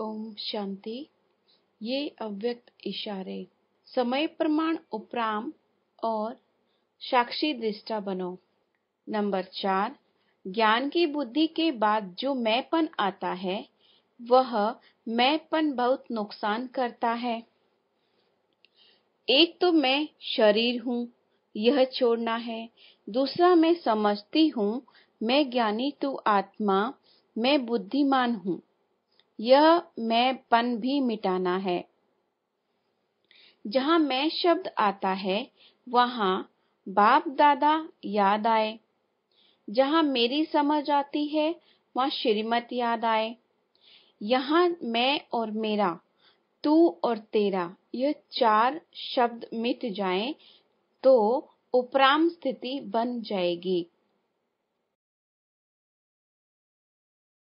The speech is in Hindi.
ओम शांति ये अव्यक्त इशारे समय प्रमाण उपराम और साक्षी दृष्टा बनो नंबर चार ज्ञान की बुद्धि के बाद जो मैंपन आता है वह मैपन बहुत नुकसान करता है एक तो मैं शरीर हूँ यह छोड़ना है दूसरा मैं समझती हूँ मैं ज्ञानी तू तो आत्मा मैं बुद्धिमान हूँ यह मैं पन भी मिटाना है जहां मैं शब्द आता है वहां बाप दादा याद आए जहां मेरी समझ आती है वहां श्रीमत याद आए यहां मैं और मेरा तू और तेरा यह चार शब्द मिट जाएं तो उपराम स्थिति बन जाएगी